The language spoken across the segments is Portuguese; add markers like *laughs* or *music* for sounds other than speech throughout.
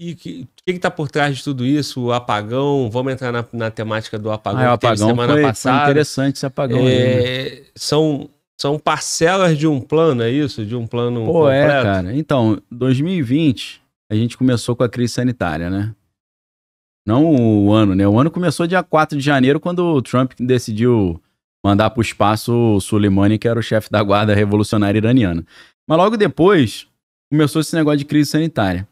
E o que, está por trás de tudo isso? O apagão, vamos entrar na, na temática do apagão, ah, é apagão semana foi, passada. Foi interessante esse apagão. Né? É, são, são parcelas de um plano, é isso? De um plano Pô, é, completo? é, cara. Então, 2020, a gente começou com a crise sanitária, né? Não o ano, né? O ano começou dia 4 de janeiro, quando o Trump decidiu mandar para o espaço o Soleimani, que era o chefe da guarda revolucionária iraniana. Mas logo depois, começou esse negócio de crise sanitária.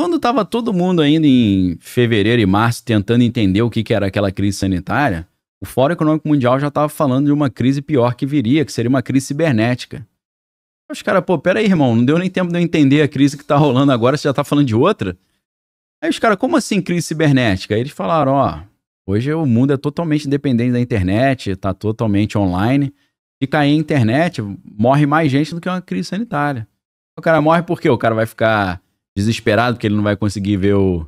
Quando estava todo mundo ainda em fevereiro e março tentando entender o que, que era aquela crise sanitária, o Fórum Econômico Mundial já estava falando de uma crise pior que viria, que seria uma crise cibernética. Os caras, pô, peraí, irmão, não deu nem tempo de eu entender a crise que está rolando agora, você já está falando de outra? Aí os caras, como assim crise cibernética? Aí eles falaram, ó, hoje o mundo é totalmente dependente da internet, está totalmente online, e cair a internet, morre mais gente do que uma crise sanitária. O cara morre porque o cara vai ficar desesperado que ele não vai conseguir ver, o,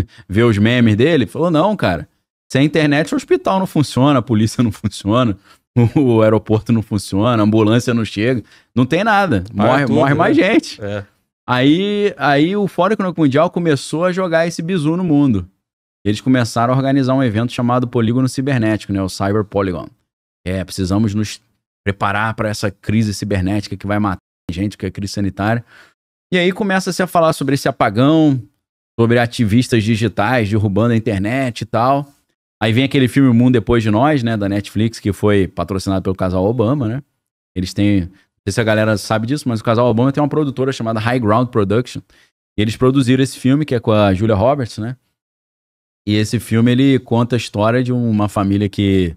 *laughs* ver os memes dele. Falou, não, cara. Sem internet, o hospital não funciona, a polícia não funciona, *laughs* o aeroporto não funciona, a ambulância não chega, não tem nada. Morre, tudo, morre né? mais gente. É. Aí, aí o Fórum Econômico Mundial começou a jogar esse bizu no mundo. Eles começaram a organizar um evento chamado Polígono Cibernético, né? O Cyber Polygon. É, precisamos nos preparar para essa crise cibernética que vai matar gente, que é crise sanitária. E aí começa-se a falar sobre esse apagão, sobre ativistas digitais derrubando a internet e tal. Aí vem aquele filme O Mundo Depois de Nós, né, da Netflix, que foi patrocinado pelo casal Obama, né? Eles têm, não sei se a galera sabe disso, mas o casal Obama tem uma produtora chamada High Ground Production. E eles produziram esse filme que é com a Julia Roberts, né? E esse filme ele conta a história de uma família que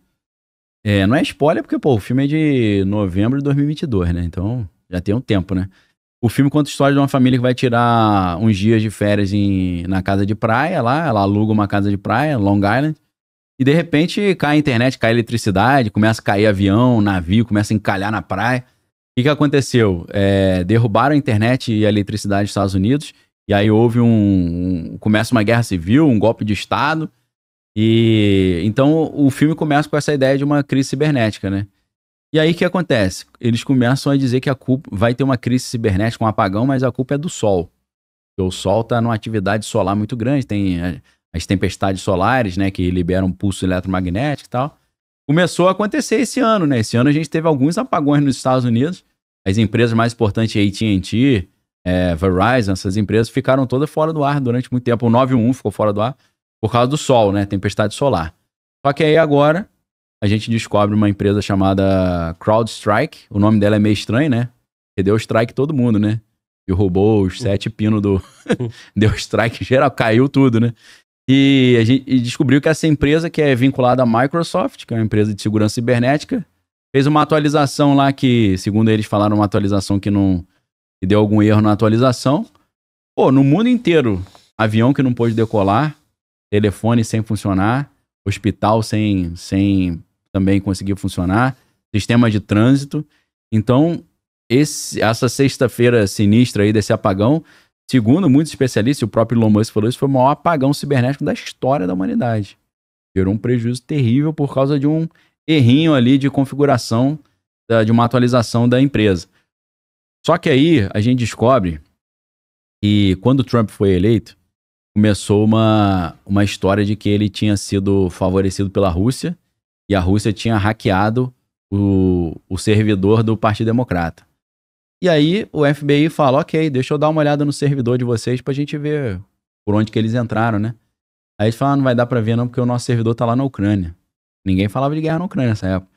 é, não é spoiler porque pô, o filme é de novembro de 2022, né? Então já tem um tempo, né? O filme conta a história de uma família que vai tirar uns dias de férias em, na casa de praia lá. Ela aluga uma casa de praia, Long Island. E de repente cai a internet, cai a eletricidade, começa a cair avião, navio, começa a encalhar na praia. O que, que aconteceu? É, derrubaram a internet e a eletricidade dos Estados Unidos. E aí houve um, um, Começa uma guerra civil, um golpe de Estado. E. Então o filme começa com essa ideia de uma crise cibernética, né? E aí o que acontece? Eles começam a dizer que a culpa vai ter uma crise cibernética, um apagão, mas a culpa é do Sol. Porque o Sol está numa atividade solar muito grande, tem é, as tempestades solares, né, que liberam pulso eletromagnético e tal. Começou a acontecer esse ano, né? Esse ano a gente teve alguns apagões nos Estados Unidos. As empresas mais importantes, AT&T, é, Verizon, essas empresas ficaram todas fora do ar durante muito tempo. O 91 ficou fora do ar por causa do sol, né? Tempestade solar. Só que aí agora a gente descobre uma empresa chamada CrowdStrike. O nome dela é meio estranho, né? Porque deu strike todo mundo, né? E roubou os hum. sete pinos do. *laughs* deu strike geral, caiu tudo, né? E a gente e descobriu que essa empresa, que é vinculada à Microsoft, que é uma empresa de segurança cibernética, fez uma atualização lá que, segundo eles falaram, uma atualização que não. que deu algum erro na atualização. Pô, no mundo inteiro, avião que não pôde decolar, telefone sem funcionar, hospital sem, sem também conseguiu funcionar, sistema de trânsito. Então, esse, essa sexta-feira sinistra aí desse apagão, segundo muitos especialistas, o próprio Elon Musk falou isso, foi o maior apagão cibernético da história da humanidade. Gerou um prejuízo terrível por causa de um errinho ali de configuração da, de uma atualização da empresa. Só que aí a gente descobre que quando Trump foi eleito, começou uma, uma história de que ele tinha sido favorecido pela Rússia e a Rússia tinha hackeado o, o servidor do Partido Democrata. E aí o FBI fala: ok, deixa eu dar uma olhada no servidor de vocês pra gente ver por onde que eles entraram, né? Aí eles falam: ah, não vai dar pra ver não, porque o nosso servidor tá lá na Ucrânia. Ninguém falava de guerra na Ucrânia nessa época.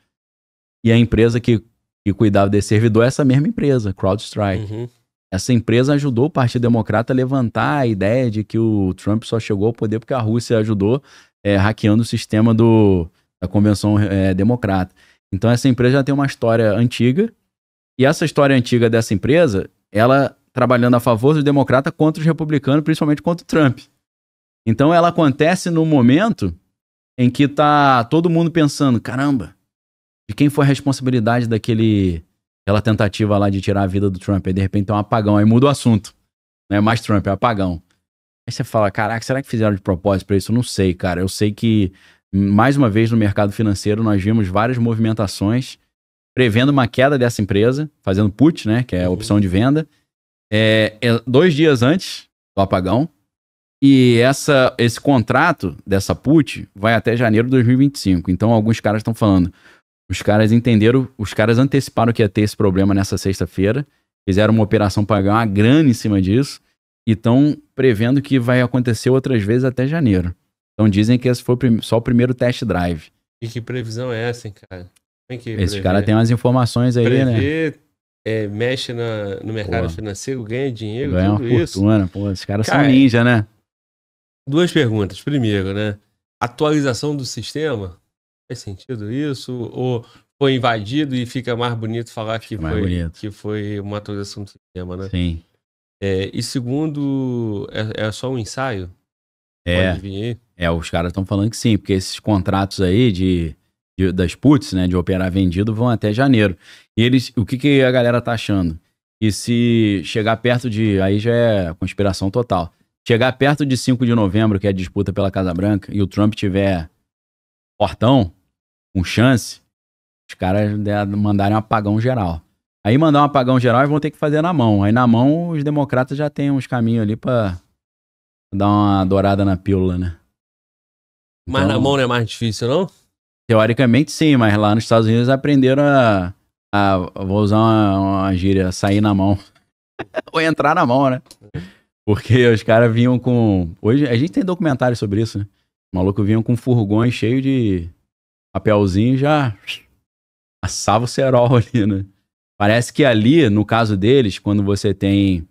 E a empresa que, que cuidava desse servidor é essa mesma empresa, CrowdStrike. Uhum. Essa empresa ajudou o Partido Democrata a levantar a ideia de que o Trump só chegou ao poder porque a Rússia ajudou é, hackeando o sistema do, da Convenção é, Democrata. Então essa empresa já tem uma história antiga, e essa história antiga dessa empresa, ela trabalhando a favor do democrata contra os republicanos, principalmente contra o Trump. Então ela acontece no momento em que tá todo mundo pensando, caramba, de quem foi a responsabilidade daquele aquela tentativa lá de tirar a vida do Trump, aí de repente é um apagão, aí muda o assunto. Não é mais Trump, é apagão. Aí você fala, caraca, será que fizeram de propósito para isso? Eu não sei, cara. Eu sei que mais uma vez no mercado financeiro, nós vimos várias movimentações prevendo uma queda dessa empresa, fazendo put, né, que é a uhum. opção de venda, é, é dois dias antes do apagão. E essa, esse contrato dessa put vai até janeiro de 2025. Então, alguns caras estão falando. Os caras entenderam, os caras anteciparam que ia ter esse problema nessa sexta-feira, fizeram uma operação pagar uma grana em cima disso e estão prevendo que vai acontecer outras vezes até janeiro. Então dizem que esse foi só o primeiro test drive. E que previsão é essa, hein, cara? Tem que esse prever. cara tem umas informações aí, né? prever, né? É, mexe na, no mercado pô. financeiro, ganha dinheiro, ganha tudo uma isso. pô. Esses caras cara, são ninja, né? Duas perguntas. Primeiro, né? Atualização do sistema? Faz sentido isso? Ou foi invadido e fica mais bonito falar que, foi, bonito. que foi uma atualização do sistema, né? Sim. É, e segundo, é, é, só um ensaio? É. Pode vir aí. É, os caras estão falando que sim, porque esses contratos aí de, de das puts, né, de operar vendido, vão até janeiro. E eles, o que, que a galera tá achando? E se chegar perto de. Aí já é conspiração total. Chegar perto de 5 de novembro, que é a disputa pela Casa Branca, e o Trump tiver portão, com chance, os caras mandarem um apagão geral. Aí mandar um apagão geral e vão ter que fazer na mão. Aí na mão os democratas já têm uns caminhos ali para dar uma dourada na pílula, né? Mas então, na mão não é mais difícil, não? Teoricamente sim, mas lá nos Estados Unidos aprenderam a. a vou usar uma, uma gíria, sair na mão. *laughs* Ou entrar na mão, né? Porque os caras vinham com. Hoje, a gente tem documentário sobre isso, né? O maluco vinham com furgões cheio de papelzinho e já assava o cerol *laughs* ali, né? Parece que ali, no caso deles, quando você tem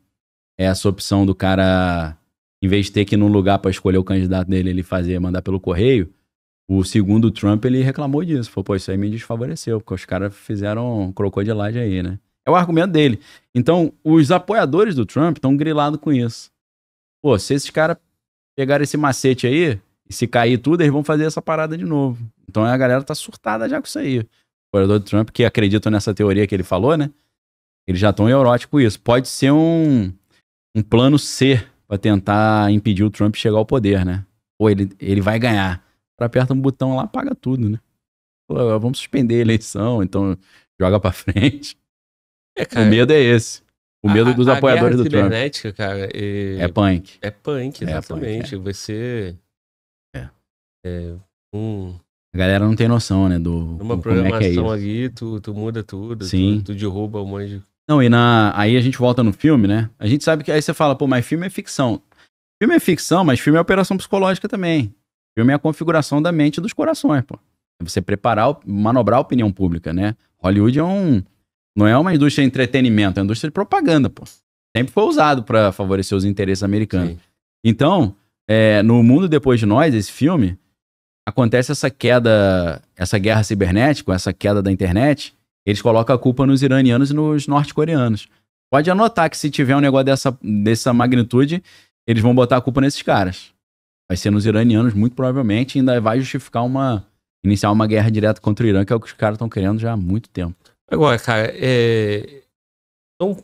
essa opção do cara em vez de ter que ir num lugar para escolher o candidato dele, ele fazer, mandar pelo correio, o segundo Trump, ele reclamou disso. Falou, pô, isso aí me desfavoreceu, porque os caras fizeram crocodilagem aí, né? É o argumento dele. Então, os apoiadores do Trump estão grilados com isso. Pô, se esses caras pegarem esse macete aí, e se cair tudo, eles vão fazer essa parada de novo. Então a galera tá surtada já com isso aí. O apoiador do Trump, que acreditam nessa teoria que ele falou, né? Eles já estão neuróticos com isso. Pode ser um, um plano C para tentar impedir o Trump chegar ao poder, né? Ou ele, ele vai ganhar. Para aperta um botão lá, paga tudo, né? Pô, vamos suspender a eleição, então joga para *laughs* frente. É, cara, o medo é esse. O medo a, dos a apoiadores do Trump. Cara, é... é punk. É punk, exatamente. É punk, é. Você. É. é um... A galera não tem noção, né? Do, Uma é é programação é isso ali, tu, tu muda tudo, Sim. Tu, tu derruba um monte de não, e na, aí a gente volta no filme, né? A gente sabe que aí você fala, pô, mas filme é ficção. Filme é ficção, mas filme é operação psicológica também. Filme é a configuração da mente e dos corações, pô. É você preparar, manobrar a opinião pública, né? Hollywood é um. Não é uma indústria de entretenimento, é uma indústria de propaganda, pô. Sempre foi usado para favorecer os interesses americanos. Sim. Então, é, no Mundo Depois de Nós, esse filme, acontece essa queda, essa guerra cibernética, essa queda da internet, eles colocam a culpa nos iranianos e nos norte-coreanos. Pode anotar que se tiver um negócio dessa, dessa magnitude, eles vão botar a culpa nesses caras. Vai ser nos iranianos, muito provavelmente, e ainda vai justificar uma. iniciar uma guerra direta contra o Irã, que é o que os caras estão querendo já há muito tempo. Agora, cara, é. São,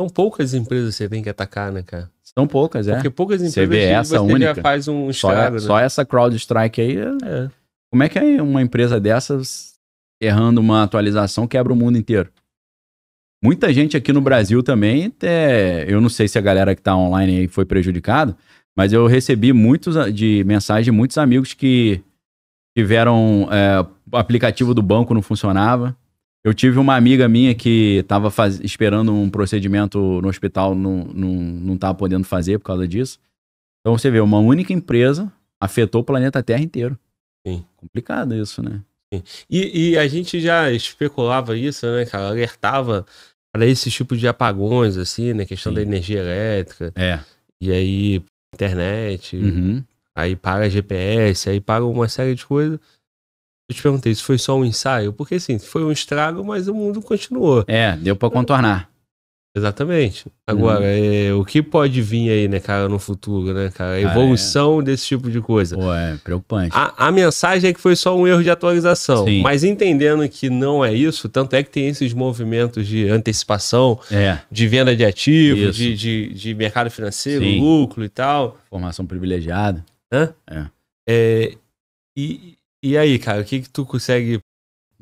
são poucas empresas que você tem que atacar, né, cara? São poucas, é. Porque poucas empresas é você vê essa você única. já faz um é estrago, só, né? só essa CrowdStrike aí. É. Como é que é uma empresa dessas errando uma atualização, quebra o mundo inteiro. Muita gente aqui no Brasil também, até eu não sei se a galera que está online aí foi prejudicada, mas eu recebi muitos de mensagem de muitos amigos que tiveram é, o aplicativo do banco não funcionava. Eu tive uma amiga minha que estava esperando um procedimento no hospital, não estava não, podendo fazer por causa disso. Então você vê, uma única empresa afetou o planeta Terra inteiro. Sim. Complicado isso, né? E, e, a gente já especulava isso, né, cara? Alertava para esse tipo de apagões, assim, né? Questão Sim. da energia elétrica. É. E aí, internet. Uhum. Aí para GPS, aí para uma série de coisas. Eu te perguntei se foi só um ensaio, porque assim, foi um estrago, mas o mundo continuou. É, deu para contornar. Exatamente. Agora, hum. é, o que pode vir aí, né, cara, no futuro, né, cara? A é. evolução ah, é. desse tipo de coisa. Pô, é preocupante. A, a, mensagem é que foi só um erro de atualização. Sim. Mas entendendo que não é isso, tanto é que tem esses movimentos de antecipação, é. de venda de ativos, de, de, de, mercado financeiro, Sim. lucro e tal. Formação privilegiada. Hã? É. é e, e aí, cara, o que, que tu consegue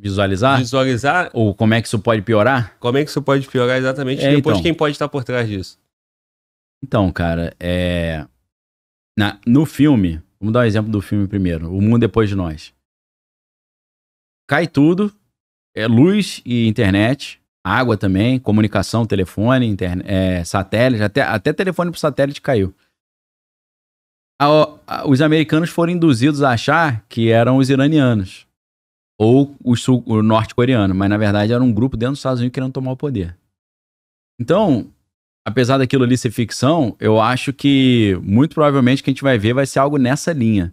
Visualizar? Visualizar. Ou como é que isso pode piorar? Como é que isso pode piorar exatamente? É, depois então. quem pode estar por trás disso? Então, cara, é... Na, no filme, vamos dar um exemplo do filme primeiro, O Mundo Depois de Nós. Cai tudo, é luz e internet, água também, comunicação, telefone, internet, é, satélite, até, até telefone pro satélite caiu. A, a, os americanos foram induzidos a achar que eram os iranianos ou o, sul, o norte-coreano, mas na verdade era um grupo dentro dos Estados Unidos querendo tomar o poder. Então, apesar daquilo ali ser ficção, eu acho que muito provavelmente o que a gente vai ver vai ser algo nessa linha.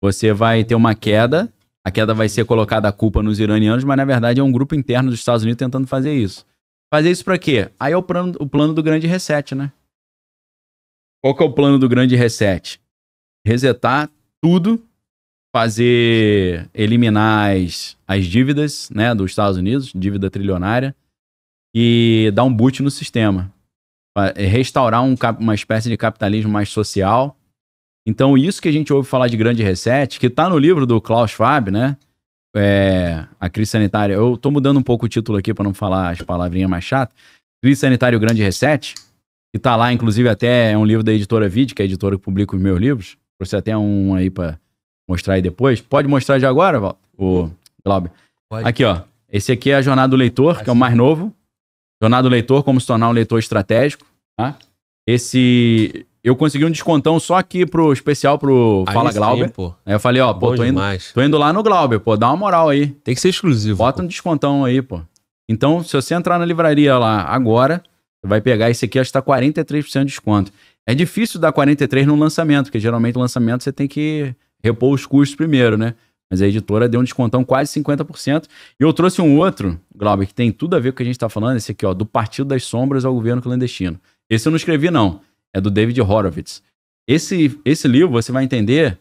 Você vai ter uma queda, a queda vai ser colocada a culpa nos iranianos, mas na verdade é um grupo interno dos Estados Unidos tentando fazer isso. Fazer isso para quê? Aí é o plano, o plano do grande reset, né? Qual que é o plano do grande reset? Resetar tudo fazer eliminar as, as dívidas né, dos Estados Unidos, dívida trilionária, e dar um boot no sistema. É, restaurar um, uma espécie de capitalismo mais social. Então, isso que a gente ouve falar de grande reset, que está no livro do Klaus Schwab, né? É, a crise sanitária. Eu estou mudando um pouco o título aqui para não falar as palavrinhas mais chatas. Crise sanitária o grande reset, que está lá, inclusive, até é um livro da editora Vid, que é a editora que publica os meus livros. Trouxe até um aí para mostrar aí depois. Pode mostrar já agora, O Glauber. Pode. Aqui, ó. Esse aqui é a Jornada do Leitor, ah, que é o mais novo. Jornada do Leitor, como se tornar um leitor estratégico. Tá? Esse. Eu consegui um descontão só aqui pro especial pro Fala aí Glauber. Sim, pô. Aí eu falei, ó, pô, tô indo, tô indo lá no Glauber, pô, dá uma moral aí. Tem que ser exclusivo. Bota pô. um descontão aí, pô. Então, se você entrar na livraria lá agora, você vai pegar esse aqui, acho que tá 43% de desconto. É difícil dar 43 no lançamento, porque geralmente o lançamento você tem que repor os custos primeiro, né? Mas a editora deu um descontão quase 50%. E eu trouxe um outro, Glauber, que tem tudo a ver com o que a gente está falando, esse aqui, ó, do Partido das Sombras ao Governo Clandestino. Esse eu não escrevi, não. É do David Horowitz. Esse, esse livro você vai entender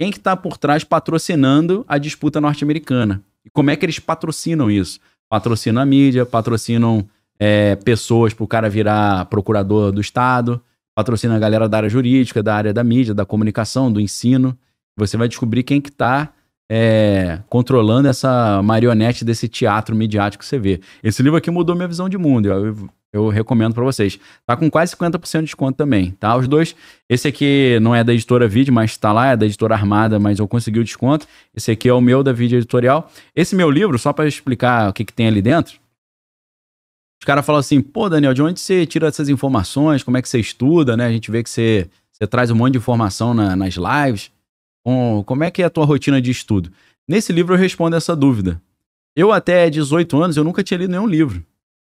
quem que está por trás patrocinando a disputa norte-americana. E como é que eles patrocinam isso? Patrocinam a mídia, patrocinam é, pessoas para o cara virar procurador do Estado, patrocina a galera da área jurídica, da área da mídia, da comunicação, do ensino. Você vai descobrir quem que está é, controlando essa marionete desse teatro midiático que você vê. Esse livro aqui mudou minha visão de mundo. Eu, eu recomendo para vocês. Tá com quase 50% de desconto também, tá? Os dois. Esse aqui não é da editora Vide, mas tá lá, é da editora Armada, mas eu consegui o desconto. Esse aqui é o meu da Vide Editorial. Esse meu livro, só para explicar o que, que tem ali dentro, caras falam assim, pô, Daniel, de onde você tira essas informações? Como é que você estuda, né? A gente vê que você, você traz um monte de informação na, nas lives. Com, como é que é a tua rotina de estudo? Nesse livro eu respondo essa dúvida. Eu até 18 anos, eu nunca tinha lido nenhum livro.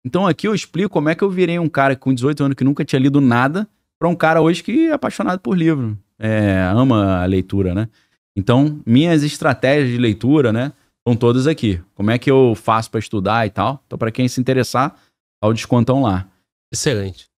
Então aqui eu explico como é que eu virei um cara com 18 anos que nunca tinha lido nada para um cara hoje que é apaixonado por livro, é, ama a leitura, né? Então, minhas estratégias de leitura, né, estão todas aqui. Como é que eu faço para estudar e tal. Então, para quem se interessar, ao descontão lá. Excelente.